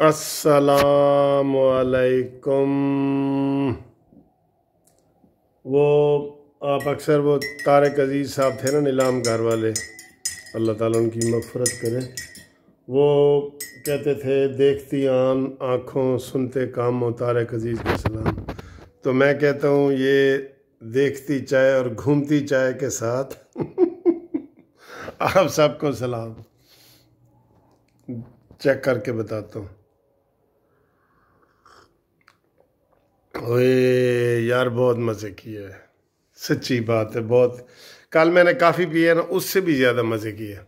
असलकुम वो आप अक्सर वो तारक अजीज़ साहब थे ना नीलाम घर वाले अल्लाह ताला उनकी मफफरत करे वो कहते थे देखती आन आँखों सुनते काम हो तारक अजीज़ के सलाम तो मैं कहता हूँ ये देखती चाय और घूमती चाय के साथ आप सबको सलाम चेक करके बताता हूँ ओए यार बहुत मज़े किए सच्ची बात है बहुत कल मैंने काफ़ी पिए ना उससे भी ज़्यादा मज़े किए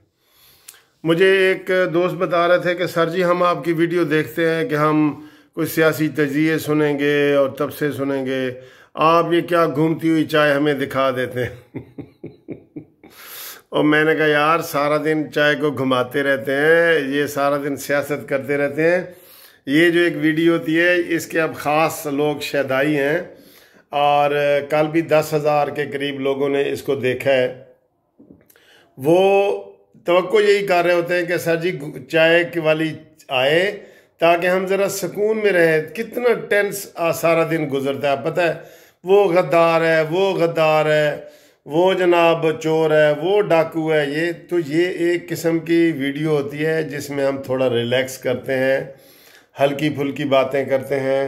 मुझे एक दोस्त बता रहे थे कि सर जी हम आपकी वीडियो देखते हैं कि हम कुछ सियासी तजिए सुनेंगे और तबसे सुनेंगे आप ये क्या घूमती हुई चाय हमें दिखा देते हैं और मैंने कहा यार सारा दिन चाय को घुमाते रहते हैं ये सारा दिन सियासत करते रहते हैं ये जो एक वीडियो होती है इसके अब ख़ास लोग शैदाई हैं और कल भी दस हज़ार के करीब लोगों ने इसको देखा है वो तो यही कर रहे होते हैं कि सर जी चाय की वाली आए ताकि हम ज़रा सुकून में रहें कितना टेंस सारा दिन गुजरता है पता है वो गद्दार है वो गद्दार है वो जनाब चोर है वो डाकू है ये तो ये एक किस्म की वीडियो होती है जिसमें हम थोड़ा रिलैक्स करते हैं हल्की फुल्की बातें करते हैं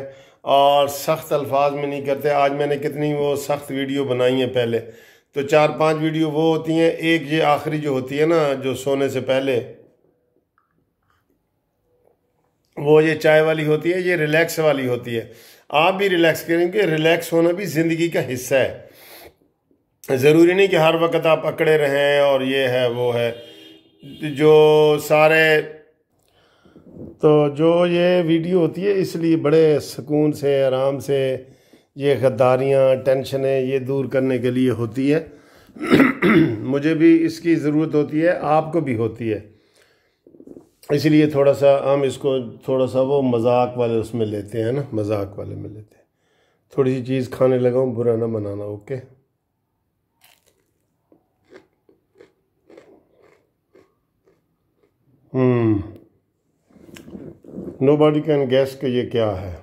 और सख्त अल्फाज में नहीं करते आज मैंने कितनी वो सख्त वीडियो बनाई हैं पहले तो चार पांच वीडियो वो होती हैं एक ये आखिरी जो होती है ना जो सोने से पहले वो ये चाय वाली होती है ये रिलैक्स वाली होती है आप भी रिलैक्स करेंगे रिलैक्स होना भी ज़िंदगी का हिस्सा है ज़रूरी नहीं कि हर वक्त आप अकड़े रहें और ये है वो है जो सारे तो जो ये वीडियो होती है इसलिए बड़े सुकून से आराम से ये गद्दारियाँ टेंशनें ये दूर करने के लिए होती है मुझे भी इसकी ज़रूरत होती है आपको भी होती है इसलिए थोड़ा सा हम इसको थोड़ा सा वो मजाक वाले उसमें लेते हैं ना मजाक वाले में लेते हैं थोड़ी सी चीज़ खाने लगा हूँ बुरा ना मनाना okay hmm nobody can guess कि ये क्या है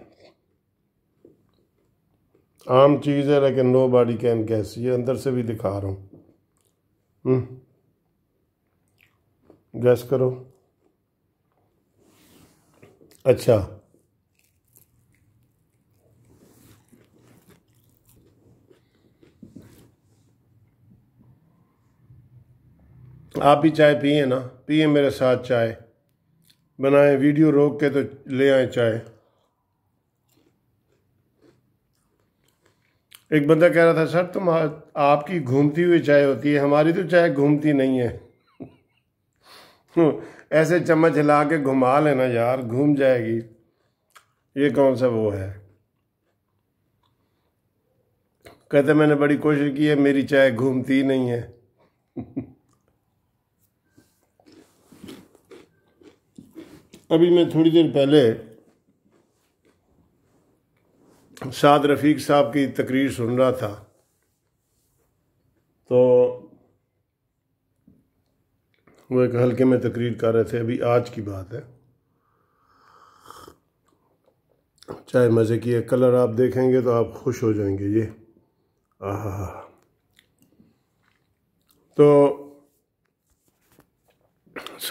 आम चीज़ है लेकिन नो बॉडी कैन गैस ये अंदर से भी दिखा रहा हूँ गैस हम्म। करो अच्छा आप भी चाय पिए ना पिए मेरे साथ चाय बनाए वीडियो रोक के तो ले आए चाय एक बंदा कह रहा था सर तुम आपकी घूमती हुई चाय होती है हमारी तो चाय घूमती नहीं है ऐसे चम्मच हिला के घुमा लेना यार घूम जाएगी ये कौन सा वो है कहते मैंने बड़ी कोशिश की है मेरी चाय घूमती नहीं है अभी मैं थोड़ी देर पहले साद रफ़ीक साहब की तकरीर सुन रहा था तो वो एक हल्के में तकरीर कर रहे थे अभी आज की बात है चाहे मज़े की है कलर आप देखेंगे तो आप खुश हो जाएंगे ये आहा तो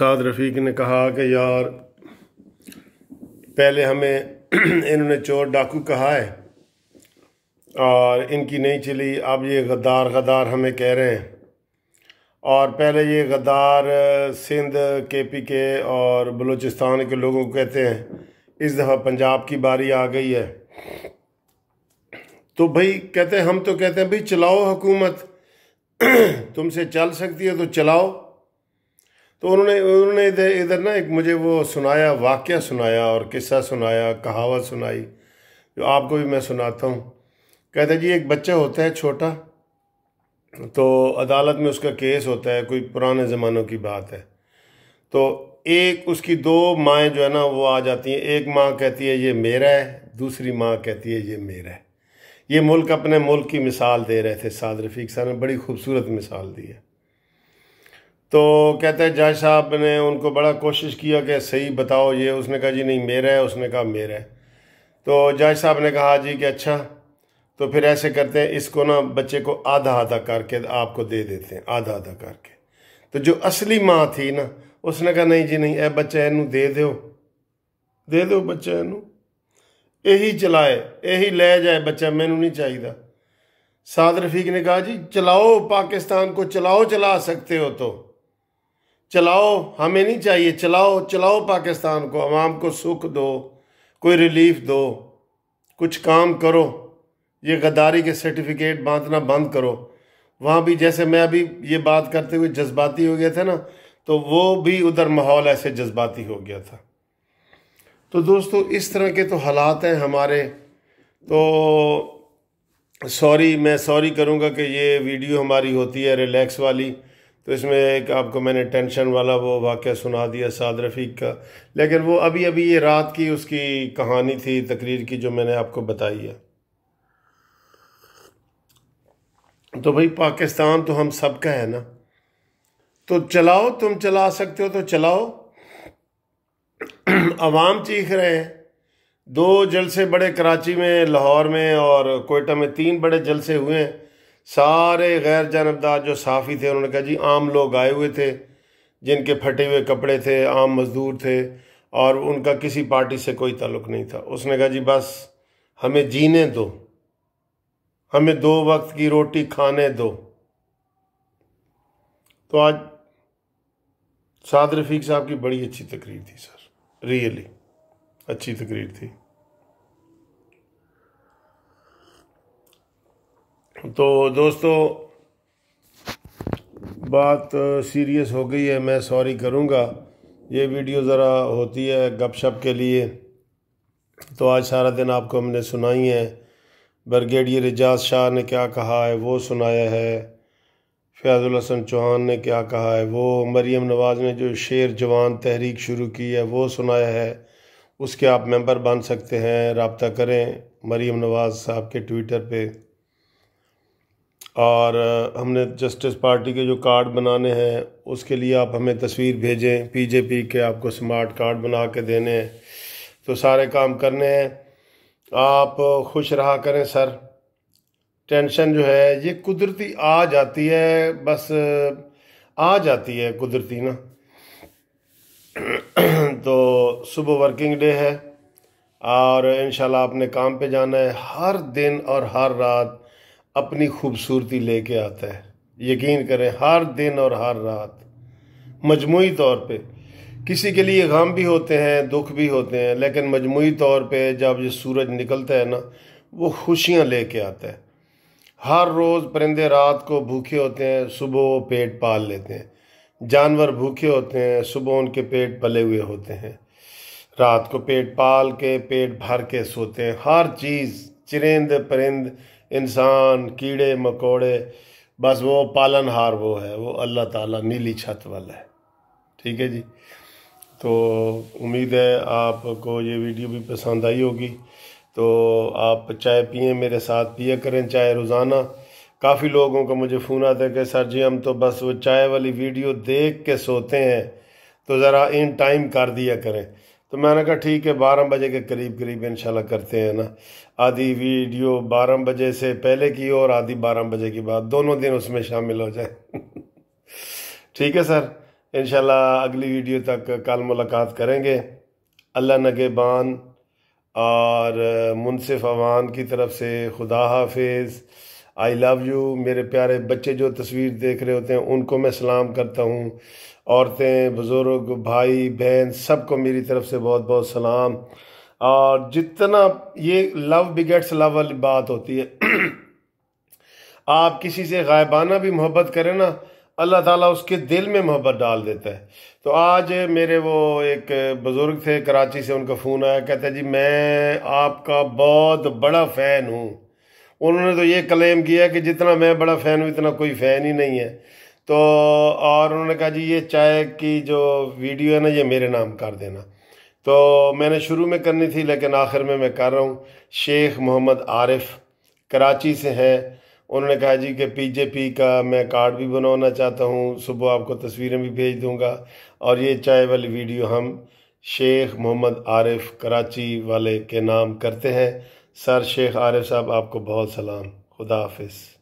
साद रफ़ीक ने कहा कि यार पहले हमें इन्होंने चोर डाकू कहा है और इनकी नहीं चली अब ये गद्दार गद्दार हमें कह रहे हैं और पहले ये गद्दार सिंध के पी के और बलूचिस्तान के लोगों को कहते हैं इस दफ़ा पंजाब की बारी आ गई है तो भाई कहते हैं हम तो कहते हैं भाई चलाओ हुकूमत तुमसे चल सकती है तो चलाओ तो उन्होंने उन्होंने इधर इधर ना एक मुझे वो सुनाया वाक़ सुनाया और किस्सा सुनाया कहावत सुनाई जो आपको भी मैं सुनाता हूँ कहते जी एक बच्चा होता है छोटा तो अदालत में उसका केस होता है कोई पुराने ज़मानों की बात है तो एक उसकी दो माएँ जो है ना वो आ जाती हैं एक माँ कहती है ये मेरा है दूसरी माँ कहती है ये मेरा है ये मुल्क अपने मुल्क की मिसाल दे रहे थे साद रफ़ीक साहब ने बड़ी खूबसूरत मिसाल दी है तो कहते हैं जज साहब ने उनको बड़ा कोशिश किया कि सही बताओ ये उसने कहा जी नहीं मेरा है उसने कहा मेरा है तो जज साहब ने कहा जी कि अच्छा तो फिर ऐसे करते हैं इसको ना बच्चे को आधा आधा करके आपको दे देते हैं आधा आधा करके तो जो असली माँ थी ना उसने कहा नहीं जी नहीं ए बच्चा इनू दे दो दे दो बच्चा इनू यही चलाए यही ले जाए बच्चा मैनू नहीं चाहिए साद रफीक ने कहा जी चलाओ पाकिस्तान को चलाओ चला सकते हो तो चलाओ हमें नहीं चाहिए चलाओ चलाओ पाकिस्तान को आवाम को सुख दो कोई रिलीफ दो कुछ काम करो ये गद्दारी के सर्टिफिकेट बांटना बंद करो वहाँ भी जैसे मैं अभी ये बात करते हुए जज्बाती हो गया था ना तो वो भी उधर माहौल ऐसे जज्बाती हो गया था तो दोस्तों इस तरह के तो हालात हैं हमारे तो सॉरी मैं सॉरी करूँगा कि ये वीडियो हमारी होती है रिलैक्स वाली तो इसमें एक आपको मैंने टेंशन वाला वो वाक़ सुना दिया साद रफ़ीक का लेकिन वो अभी अभी ये रात की उसकी कहानी थी तकरीर की जो मैंने आपको बताई है तो भाई पाकिस्तान तो हम सब का है ना तो चलाओ तुम चला सकते हो तो चलाओ आवाम चीख रहे हैं दो जलसे बड़े कराची में लाहौर में और कोयटा में तीन बड़े जलसे हुए हैं सारे गैर जानबदार जो साफ़ी थे उन्होंने कहा जी आम लोग आए हुए थे जिनके फटे हुए कपड़े थे आम मज़दूर थे और उनका किसी पार्टी से कोई ताल्लुक नहीं था उसने कहा जी बस हमें जीने दो हमें दो वक्त की रोटी खाने दो तो आज साद रफीक साहब की बड़ी अच्छी तकरीर थी सर रियली अच्छी तकरीर थी तो दोस्तों बात सीरियस हो गई है मैं सॉरी करूँगा ये वीडियो ज़रा होती है गपशप के लिए तो आज सारा दिन आपको हमने सुनाई है ब्रिगेडियर एजाज शाह ने क्या कहा है वो सुनाया है फ़याज़ुल हसन चौहान ने क्या कहा है वो मरीम नवाज़ ने जो शेर जवान तहरीक शुरू की है वो सुनाया है उसके आप मेंबर बन सकते हैं रबता करें मरीम नवाज़ साहब के ट्विटर पे और हमने जस्टिस पार्टी के जो कार्ड बनाने हैं उसके लिए आप हमें तस्वीर भेजें पीजेपी के आपको स्मार्ट कार्ड बना के देने हैं तो सारे काम करने हैं आप खुश रहा करें सर टेंशन जो है ये कुदरती आ जाती है बस आ जाती है कुदरती ना तो सुबह वर्किंग डे है और इन आपने काम पे जाना है हर दिन और हर रात अपनी खूबसूरती लेके आता है यकीन करें हर दिन और हर रात मजमू तौर पे किसी के लिए गम भी होते हैं दुख भी होते हैं लेकिन मजमू तौर पे जब ये सूरज निकलता है ना वो खुशियाँ लेके आता है हर रोज़ परिंदे रात को भूखे होते हैं सुबह वो पेट पाल लेते हैं जानवर भूखे होते हैं सुबह उनके पेट पले हुए होते हैं रात को पेट पाल के पेट भर के सोते हैं हर चीज़ चिरेंद परिंद इंसान कीड़े मकोड़े बस वो पालनहार वो है वो अल्लाह ताला नीली छत वाला है ठीक है जी तो उम्मीद है आपको ये वीडियो भी पसंद आई होगी तो आप चाय पिए मेरे साथ पिया करें चाय रोज़ाना काफ़ी लोगों का मुझे फ़ोन आता है कि सर जी हम तो बस वो चाय वाली वीडियो देख के सोते हैं तो ज़रा इन टाइम कर दिया करें तो मैंने कहा ठीक है बारह बजे के करीब करीब इंशाल्लाह करते हैं ना आधी वीडियो बारह बजे से पहले की और आधी बारह बजे की बाद दोनों दिन उसमें शामिल हो जाए ठीक है सर इन अगली वीडियो तक कल मुलाकात करेंगे अल्लाह नगेबान और मुनसिफ अवान की तरफ से खुदा हाफिज़ आई लव यू मेरे प्यारे बच्चे जो तस्वीर देख रहे होते हैं उनको मैं सलाम करता हूँ औरतें बुज़ुर्ग भाई बहन सबको मेरी तरफ से बहुत बहुत सलाम और जितना ये लव बिगेट्स लव वाली बात होती है आप किसी से गायबाना भी मोहब्बत करें ना अल्लाह ताला उसके दिल में मोहब्बत डाल देता है तो आज मेरे वो एक बुज़ुर्ग थे कराची से उनका फ़ोन आया कहते जी मैं आपका बहुत बड़ा फ़ैन हूँ उन्होंने तो ये क्लेम किया कि जितना मैं बड़ा फ़ैन हूँ इतना कोई फ़ैन ही नहीं है तो और उन्होंने कहा जी ये चाय की जो वीडियो है ना ये मेरे नाम कर देना तो मैंने शुरू में करनी थी लेकिन आखिर में मैं कर रहा हूँ शेख मोहम्मद आरिफ कराची से हैं उन्होंने कहा जी कि पीजेपी का मैं कार्ड भी बनवाना चाहता हूँ सुबह आपको तस्वीरें भी भेज दूँगा और ये चाय वाली वीडियो हम शेख मोहम्मद आरिफ कराची वाले के नाम करते हैं सर शेख आरिफ साहब आपको बहुत सलाम खुदा हाफिज़